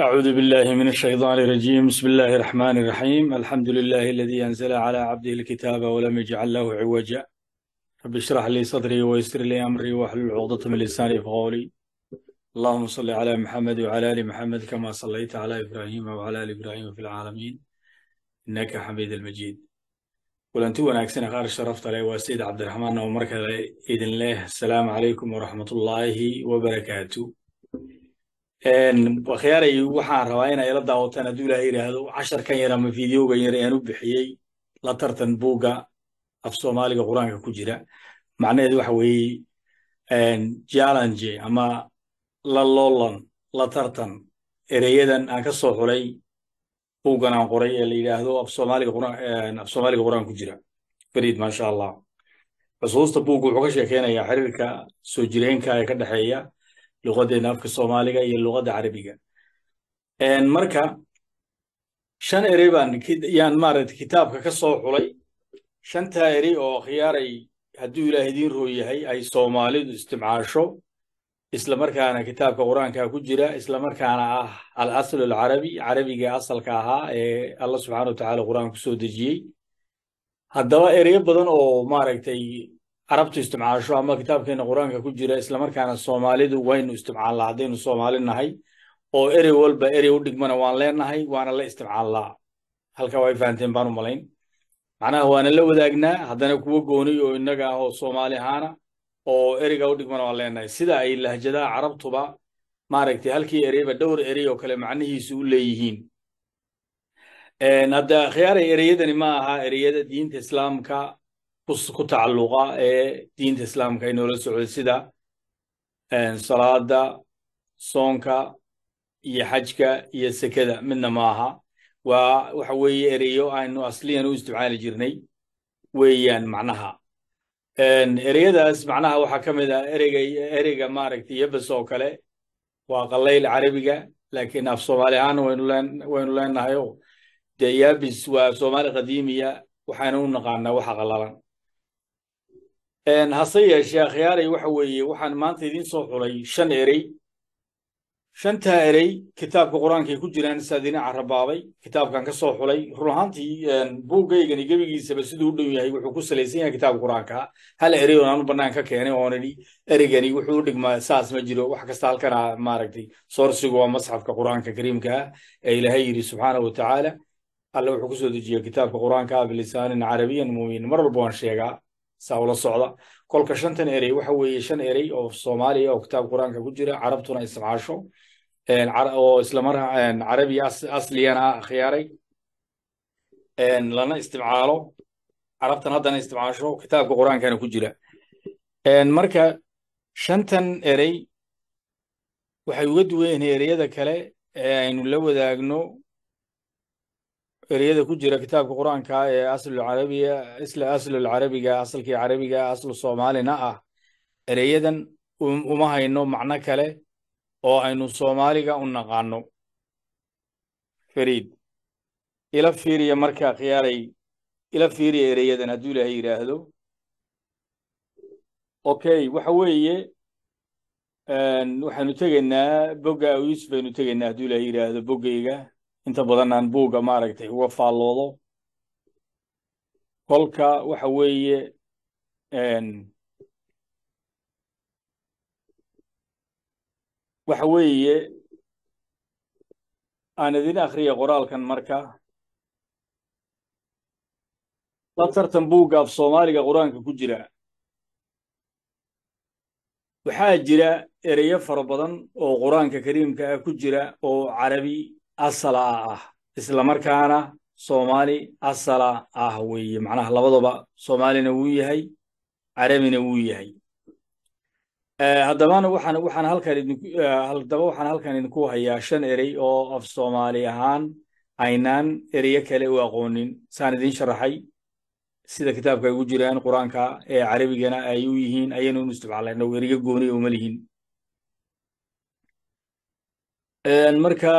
أعوذ بالله من الشيطان الرجيم بسم الله الرحمن الرحيم الحمد لله الذي أنزل على عبده الكتاب ولم يجعل له عوجا رب اشرح لي صدري ويسر لي أمري واحلل عقدة من لساني يفقهوا اللهم صل على محمد وعلى آل محمد كما صليت على إبراهيم وعلى آل إبراهيم في العالمين إنك حميد المجيد kulanti wanaagsan ee qaar sharafta leh waa sayid cabdiraxmaan oo mar kale idin leh asalaamu calaykum waraxmatullaahi wabarakaatu wakhyaarey waxaan rabaa inaa ila daawataan hadduu ilaaha yidhaahdo casharkan yar ama videogan yar ean u bixiyey la tartan buugga af soomaaliga qur-aanka ku jira macnaheedu waxa weeye challenge ama la loolan la tartan ereyadan aan ka soo xulay buuggan aan qoray ee la yidhaahdo af soomaaliga qur-aan ku jira farid maasha allah xusuusta buugga wuxuu ka sheekeynayaa xiriirka soo jireenka ee ka dhexeeya luqadeena afka soomaaliga iyo luqadda carabiga marka shan erey baan yaan kitaabka ka soo xulay shantaa erey oo khiyaaray hadduu ilaah idiin roo yahay ay soomaalidu istimcaasho islamarkaana kitaabka qur-aanka ku jira islamarkaana ah alasl alcarabi carabiga asalka ahaa ee allah subxana wa tacala qur-aan ku soo dejiyey haddaba erey badan oo maaragtay carabtu isticmaasho ama kitaabkeena qur-aanka ku jira islamarkaana soomaalidu waynu isticmaallaa haddaynu soomaali nahay oo erey walba erey u dhigmana waan leenahay waana la isticmaallaa halka way fahanteen baan u malayn macnaha waana la wadaagnaa haddana kuwo gooniy oo innaga ah oo soomaali ahaana oo ereyga u dhigmana waan leenahay sida ay lahjadaha carabtuba maaragtay halkii ereyba dhowr erey oo kale macnihiisu u leeyihiin hadda khiyaara ereyadani ma aha ereyada diinta islaamka ku tacaluqa ee diinta islaamka ay noola socday sida salaada soonka iyo xajka iyo sekada midna maaha waa waxa weeye ereyo aynu asliyan u isticmaali jirnay weeyaan macnaha ereyadaas macnaha waxaa ka mid ah ereyga ereyga maaragtay yabas oo kale waa qallayl carabiga laakiin af soomaali ahaan waynu leenahayo de yabis waa soomaali qadiimiya waxaynu u naqaanaa waxa qallalan hase yeeshee akhyaalay waxa weeye waxaan maanta idiin soo xulay shan erey shantaa erey kitaabka qur-aankay ku jiraan saadiina carabaabay kitaabkan ka soo xulay run ahaantii buuggaygani gebigiisaba siduu u dhow yahay wuxuu ku salaysan yahay kitaabka qur-aanka hal erey oonaanu bannaan ka keenay oonani ereygani wuxuu u dhigmaa saas ma jiro wax kasta halkana maaragtay soorsigu waa masxafka qur-aanka kariimka ah ee ilaahay yidhi subxaanahu wa tacaala alla wuxuu ku soo dejiyey kitaabka qur-aanka ah bilisaanin carabiyan mubiin mar walba waan sheegaa saawla socda kolka shantan erey waxa weeye shan erey oo soomaaliya oo kitaab qur-aanka ku jira carabtuna isticmaasho oo islamara carabi asliyana a ah akhyaaray lana isticmaalo carabtan haddana isticmaasho kitaabka qur-aankana ku jira marka shantan erey waxay uga duwan yihiin ereyada kale ee aynu la wadaagno ereyada ku jira kitaabka qur-aanka ah ee aslulcarabiya isla aslulcarabiga asalkii carabiga aslu soomaalina ah ereyadan um, uma hayno macno kale oo aynu soomaaliga u naqaano fariid ila fiiriya marka khiyaaray ila fiiriya ereyadan hadduu ilaahay yidhaahdo okay waxa weeye waxaynu tegaynaa bogga awis baynu tegaynaa hadduu ilaahay yidhaahdo boggayga inta badan aan buugga maaragtay uga faalloodo kolka waxa weeye waxa weeye aan idin akhriya qoraalkan marka la tartan buugga af soomaaliga qur-aanka ku jira waxaa jira ereyo fara badan oo qur-aanka kariimka ah ku jira oo carabi asala ah islamarkaana soomaali asala ah weeye macnaha labadaba soomaalina wuu yahay carabina wuu yahay eh, haddabana waxaan halkan idinku eh, haddaba waxaan halkan idinku hayaa shan erey oo af soomaali ahaan aynaan ereyo kale u aqoonin saan idin sharaxay sida kitaabka ay ugu jiraan qur-aanka ee carabigana ay u yihiin ayaynu inu isticmaalayna eryo gooniya uma lihin marka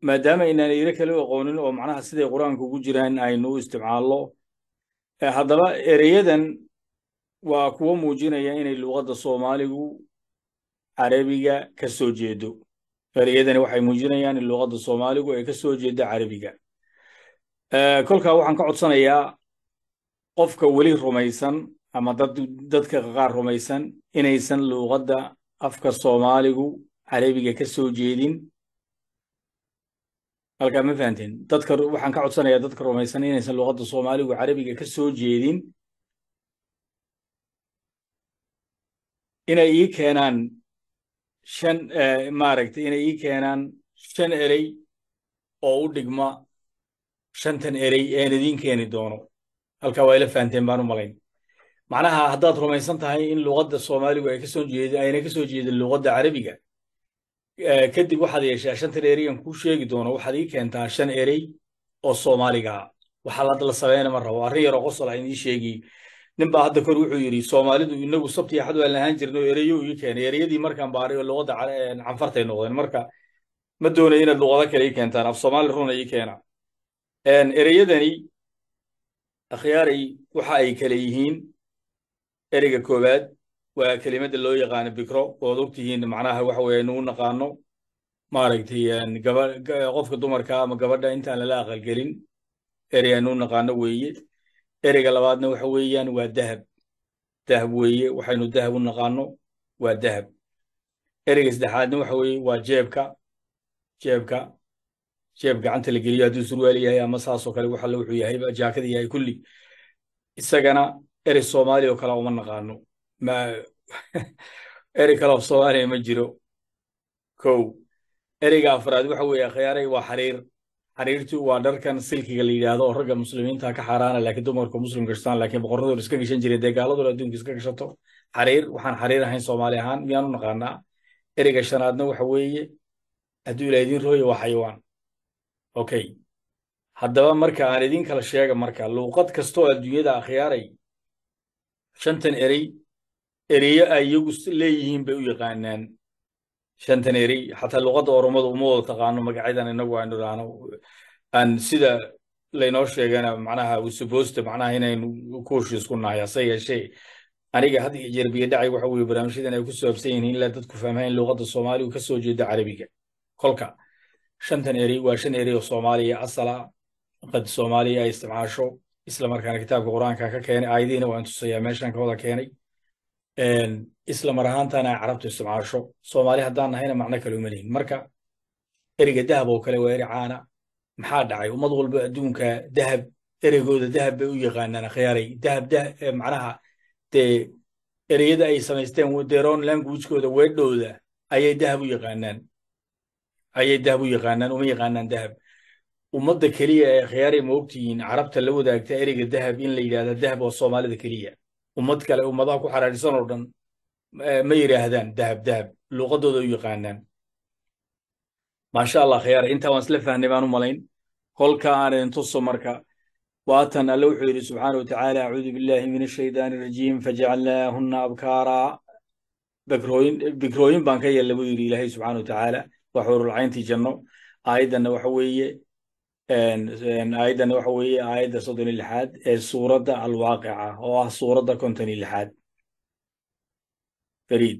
maadaama aynaan eiro kale u aqoonin oo macnaha siday qur-aanku ugu jiraan aynu u isticmaallo eh, haddaba ereyadan waa kuwo muujinaya inay luuqadda soomaaligu carabiga ka soo jeedo ereyadani waxay muujinayaan in luuqadda soomaaligu ay ka soo jeeddo carabiga eh, kolkaa waxaan ka codsanayaa qofka weli rumaysan ama dad dadka qaar rumaysan inaysan luuqadda afka soomaaligu carabiga ka soo jeedin halkaa ma fahanteen dadka waxaan ka codsanayaa dadka rumaysan inaysan luqadda soomaaligu carabiga ka soo jeedin inay ii keenaan shan eh, maaragtay inay ii keenaan shan erey oo u dhigma shantan erey ean idiin keeni doono halkaa waa ila fahanteen baan u malayn macnaha haddaad rumaysan tahay in luqadda soomaaligu ay ka soo ayna ka soo jeedin luqadda carabiga Eh, kadib waxaad yeeshaa shantan ereyaan kuu sheegi doono waxaad ii keentaa shan erey oo soomaaligaa waxaa hadda la sameeyna ma rabo arrin yaroo qosol aan ah ii sheegi ninbaa hadda kor wuxuu yidhi soomaalidu inagu sabti axad waan lahaan jirno ereyo ii keenay ereyadii markaan baaray oo luqadda eh, canfartay noqdeen marka ma doonayo inaad luqado kale ii keentaan af soomaali runa ii keena ereyadani akhyaaray waxa ay kale yihiin ereyga koowaad waa kelimada loo yaqaano bikro oad ogtihiin macnaha waxa nuu naqaano maaragtay qofka dumarka ama gabadha intaan lala aqalgelin ereyaan nuu naqaano weeye ereyga labaadna waxa weeyaan waa dahab dahab weeye waxaynu dahab u naqaano waa dahab ereyga saddexaadna waxa weeye waa jeebka jeebka jeeb gacanta la geliyo hadduu surwaal yahay ama saasoo kale waxa wuxuu yahay jaakada yahay kulli isagana erey soomaali oo kale uma naqaano erey kale of soomaaliya ma jiro ko ereyga afraad waxa weeye akhyaaray waa xariir xariirtu waa dharkan silkiga la yidhaahdo oo ragga muslimiinta ka xaaraana laakiin dumarku muslim gashtaan laakiin boqoradooda iska gashan jiray dee gaaladooda adduunka iska gashato xariir waxaan xariir ahayn soomaali ahaan miyaan u naqaanaa ereyga shanaadna waxa weeye hadduu ilaa idiin rooya waa xayawaan okay haddaba marka aan idiin kala sheega marka luuqad kastoo adduunyada akhyaaray shantan erey ereyo ay iyagu leeyihiin bay u yaqaanaan shantan erey xataa luqadda oromadu uma wada taqaano magacyadan inagu aynu dhahno aan sida laynoo sheegana macnaha usubosta macnaha inaynu ku nahay hase yeeshee aniga had iyo jeer biyadhacay waxa weye barnaamijyadan ay ku saabsan yihiin ilaa dadku fahmayn luqadda soomaaliya ka soo jeeda carabiga kolka shantan erey waa shan erey oo soomaaliya asala qad soomaaliya ay isticmaasho islamarkaana kitaabka qur-aanka ka keenay aayadihiina waan tusayaa meeshan ka wada keenay islamar mar ahaantana ay carabtu isticmaasho soomaali haddaan nahayna macno kale uma lihin marka ereyga dahab oo kale waa eri caana maxaa dhacay ummad walba adduunka dahab ereygooda dahab bay u yaqaanaan akhyaaray dahab eh, macnaha dee ereyada ay samaysteen deron languagekooda weedhooda ayay dahab u yaqaanaan ayay dahab u yaqaanaan uma yaqaanaan dahab ummadda keliya ee akhyaaray ma ogtihiin carabta la wadaagta ereyga dahab in la yidhahda dahab oo soomaalida keliya ummad kale ummadaha ku xaraarisan oo dhan eh, ma yidhaahdaan dahab dahab luuqadooda u yaqaanaan maasha allah khiyaare intaa waan isla fahnay baan u malayn kolka aan idin tuso marka waatan alle wuxuu yidhi subxaana watacaala acuudu billaahi min ashaydaani arajiim fajacalnaahunna abkaaraa bikrooyin bikrooyin baan ka yeella buu yidhi ilaahay subxaana watacaala waa janno aayaddanna waxa weeye aayadan waxa weeye aayadda soddon iyo lixaad ee suuradda alwaaqica oo ah suuradda konton iyo lixaad fariid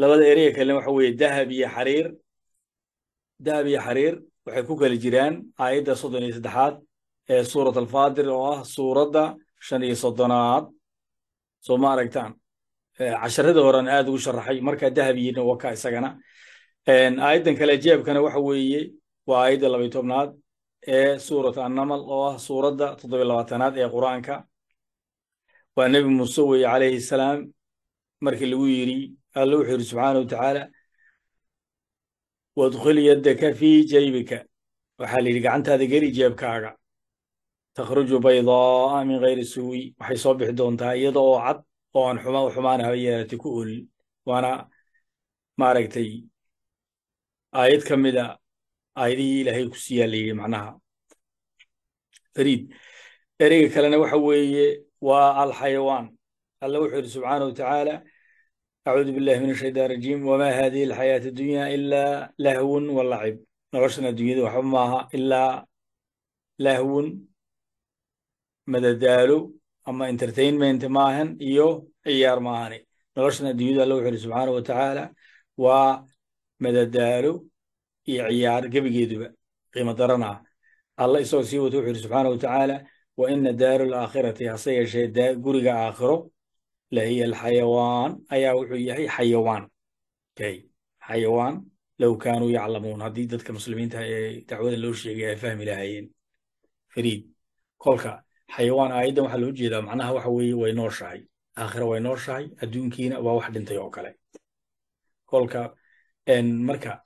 labada ereya kalena waxa weeye dahab iyo xariir dahab iyo xariir waxay ku kala jiraan aayadda soddon iyo saddexaad ee suurat alfadir oo ah suuradda shan iyo soddonaad soo ma aragtaan casharada horan aad ugu sharaxay marka dahab waka isagana aayaddan kale jeebkana waxa weeye waa aayadda labay tobnaad ee suurata annamal oo ah suuradda toddobiy labaatanaad ee qur'aanka waa nebi muuse weye calayhi salaam markii lagu yidhi alla wuxuu yidhi subxaana wa tacaala wadkhil yaddaka fii jaybika waxaa la yidhi gacantaada geli jeebkaaga takhruju baydaa'a min hayri suwi waxay soo bixi doontaa iyada oo cad oo aan xumaan haba yeelati ku olin waana maaragtay aayad ka mid a ah, aayadihii ilaahay ku siyaalayey macnaha fariid ereyga kalena waxa weeye waa alxayawaan alla wuxuu yidhi subxaana wa tacaala acuudu billahi min ashaytaan rajiim wamaa haadihi alxayaatu dunya ilaa lahwun walacib noloshan addunyada waxba maaha ilaa lahwun madadaalo ama entertainment maahan iyo ciyaar maahani noloshan addunyadu alla wuxuu yidhi subxaana wa tacaala waa madadaalo iyo ciyaar gebigeeduba qiimo daran alla isagoo sii wata wuxu yidhi subxaana wa tacaala wa ina daaru alaakhirati hase yeeshee guriga aakhiro lahiya alxayawaan ayaa wuxuu yahay xayawaan xayawaan low kaanuu yaclamuun haddii dadka muslimiinta ee dacwadan loo sheegay ay fahmi lahaayeen fariid kolka xayawaan aayaddan waxaa loo jeedaa macnaha waxa weeye way nooshahay aakhira way nooshahay adduunkiina waa wax dhintay oo kale kolka marka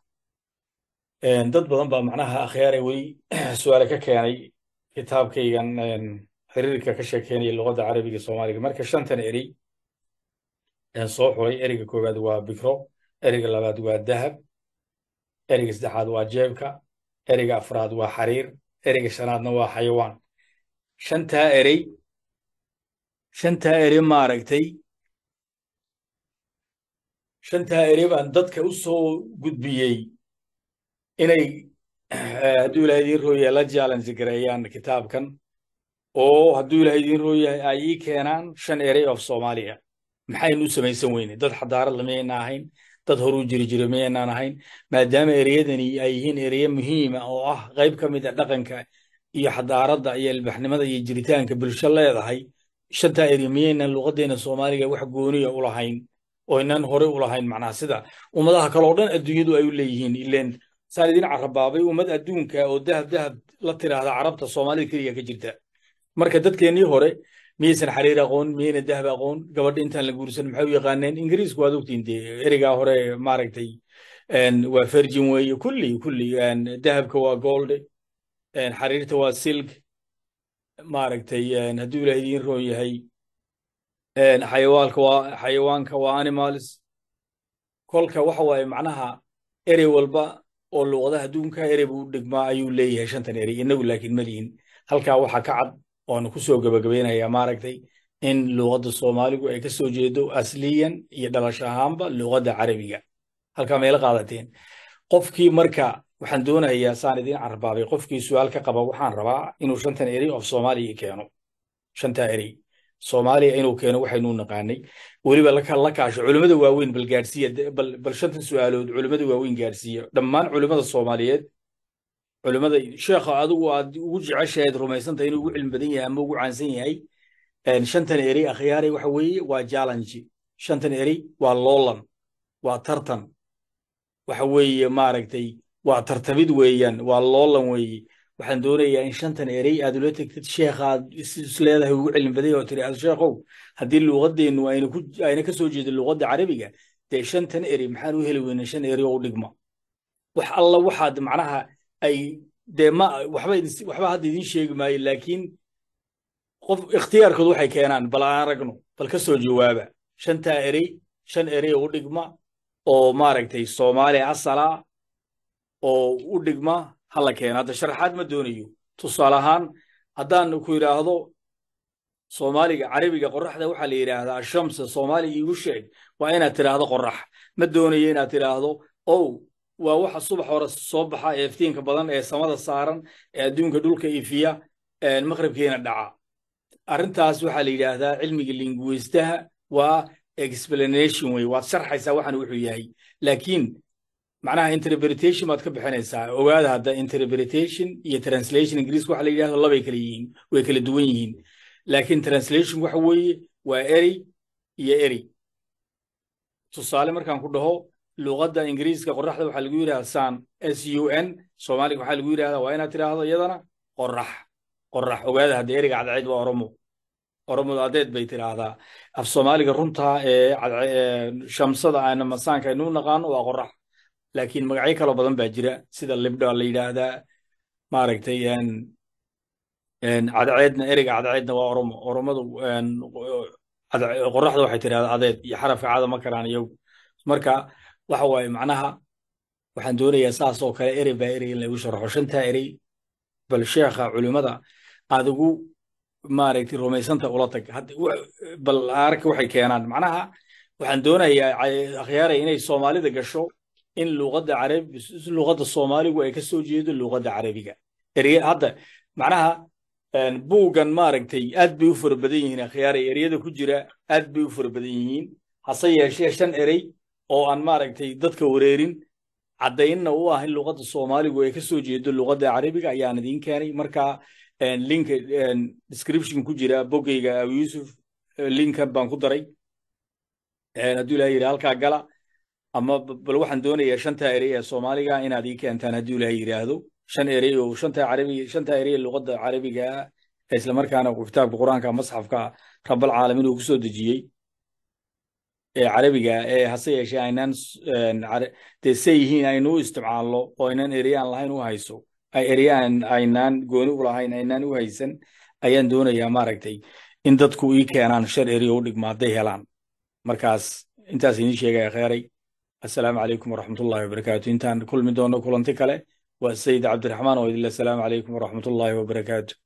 dad badan baa macnaha akhyaare weli su-aale ka keenay kitaabkaygan xiriirka ka sheekeynaya luqadda carabiga soomaaliga marka shantan erey en soo xuray ereyga koowaad waa bikro ereyga labaad waa dahab ereyga saddexaad waa jeebka ereyga afraad waa xariir ereyga shanaadna waa xayawaan shantaa erey shantaa erey maaragtay shantaa erey baan dadka usoo gudbiyey inay eh, hadduu ilahay idiin rooyahay la jaalansi gareeyaan kitaabkan oo hadduu ilahay idiin rooyahay ay ii keenaan shan erey of soomaaliya maxaynu u samaysan weyne dad xadaarada miyayna ahayn dad horuu jiri jira miyaynaan ahayn maadaama ereyadani ay yihiin ereyo muhiima ah oo ah qayb ka mid a ah dhaqanka iyo xadaaradda iyo ilbaxnimada iyo jiritaanka bulsho leedahay shantaa eri miyaynan luqaddeenna soomaaliga wax gooniya u oo inaan horey u lahayn macnaha sida ummadaha kale oo dhan adduunyadu ay u leeyihiin ileen saan idin carabaabay ummad adduunka oo dahab dahab la tiraahda carabta soomaalida keliya ka jirta marka dadkeennii hore miyaysan xariir aqoon miyaynan dahab aqoon gabadha intaan la guursan maxay u yaqaaneen ingiriisku waad ogtiin dee erigaa hore maaragtay waa virgin weeye kulli kulli dahabka waa golde xariirta waa silk maaragtay hadduu ilaah idiin roon yahay xayawaanka waa xayawaanka waa animals kolka waxa waaye macnaha erey walba oo luuqadaha adduunka erey buu dhigmaa ayuu leeyahay shantan erey inagu laakiin malihin halkaa waxa ka cad oanu ku soo maaragtay in luuqadda soomaaligu ay ka jeedo asliyan iyo dhalasho ahaanba luuqadda carabiga halkaa meelo qaadateen qofkii marka waxaan doonayaa saan idiin carbaabay qofkii su'aal ka qaba waxaan rabaa inuu shantan erey of soomaaliya keeno shantaa erey soomaaliya inuu keeno waxaynu naqaanay weliba la kaasho culimmada waaweyn bal shantan bal shanta su'aalood culimmada waaweyn gaarsiiya dhammaan culimmada soomaaliyeed culimmada sheekha adigu aad ugu jeceshahayd rumaysanta inuu ugu cilmi badan yahay ama ugu caansan yahay shantan eri akhyaaray waxa weeye waa jalanji shantan erey waa loolan waa tartan waxa weeye maaragtay waa tartamid weeyaan waa loolan weeye waxaan doonayaa in shantan erey aad ula tegtid sheekha aad isleedahay ugu celin baday oo tiri sheekhow haddii luuqadeennu ayna kasoo soo jeedin luuqadda carabiga dee shantan erey maxaan u heli weyna shan erey oo dhigma wax alla waxaad macnaha ay dee ma waxba hadda idin sheegi maayo laakiin qof ikhtiyaarkood waxay keenaan bal aan aragno bal ka soo jawaaba shantaa erey shan erey u dhigma oo maaragtay soomaali asala oo u dhigma hala keena hadda sharaxaad ma doonayo tusaale ahaan haddaan ku yidhaahdo soomaaliga carabiga qoraxda waxaa la yidhaahdaa ashamsa soomaaliga igu sheeg waa inaad tidhaahdo qorax ma doonayo inaad tidhaahdo ow waa waxa subax hore soo baxa ee iftiinka badan ee samada saaran ee adduunka dhulka ifiya maqribkiina dhaca arrintaas waxaa la yidhaahdaa cilmiga linguwistaha waa explanation wey waad sharxaysaa waxaan wuxuu yahay laakiin macnaha interpretation baad ka bixinaysaa ogaada hadda interpretation iyo translation ingiriiska waxa la yidhahdo labay kala yihiin way kala duwan yihiin laakiin translation waxa weeye waa eri iyo eri tusaale markaan ku dhaho luuqadda ingiriiska qorraxda waxaa lagu yidhahda sun s u n soomaaliga waxaa lagu yidhahda waa inaad tidhaahdo iyadana qorrax qorrax ogaada hadda eriga cadceed waa oromo oromodu adeed bay tidhaahdaa af soomaaliga runtaa ee shamsada aan masaanka aynu naqaano waa qorrax laakiin magacyo kalo badan baa jira sida libdho la yidhaahdaa maaragtay cadceedna ereyga cadceedna waa oromo oromadu qoraxda waxay tirahdaa adeed iyo xarafka cada ma karaan iyagu marka waxa waaye macnaha waxaan doonayaa saas oo kale erey baa erey in lagu sharaxo shantaa erey bal sheekha culimmada aad maaragtay rumaysanta ula tag bal arka waxay keenaan macnaha waxaan doonayaa akhyaaraya inay soomaalida gasho in luqadda carabi luqadda soomaaligu ay kasoo soo jeedo luqadda carabiga erye hadda macnaha buuggan maaragtay aad bay u fara badan yihiin akhyaaray eryada ku jira aad bay u fara badan yihiin hase yeeshee shan erey oo aan maaragtay dadka wareerin caddaynna u ah in luqadda soomaaligu ay kasoo jeedo luqadda carabiga ayaan idiin keenay markaa linka description ku jira boggeyga abu yuusuf linkan baan ku daray hadduu ilaa yidhi halkaa gala ama bal waxaan doonayaa shanta erey ee soomaaliga inaad ii keentaan hadduu ilaha yidhaahdo shan erey oo shanta carabi shanta erey luqadda carabiga ee islamarkaana kitaabka qur-aanka masxafka rabalcaalamiin uu ku soo dejiyey ee carabiga ee hase yeeshee aynaan dee se yihiin aynu u isticmaalno oo aynan erey aan lahayn u hayso erey aynaan gooni u lahayn aynaan u haysan ayaan doonayaa maaragtay in dadku ii keenaan shan erey oo u dhigmaad day helaan markaas intaas idiin sheegaya kheeray assalaamu calaykum waraxmatullahi wabarakaatu intaan kulmi doono kulanti kale waa sayid cabdiraxmaan oo idinle asalaamu calaykum waraxmatullaahi wabarakaatu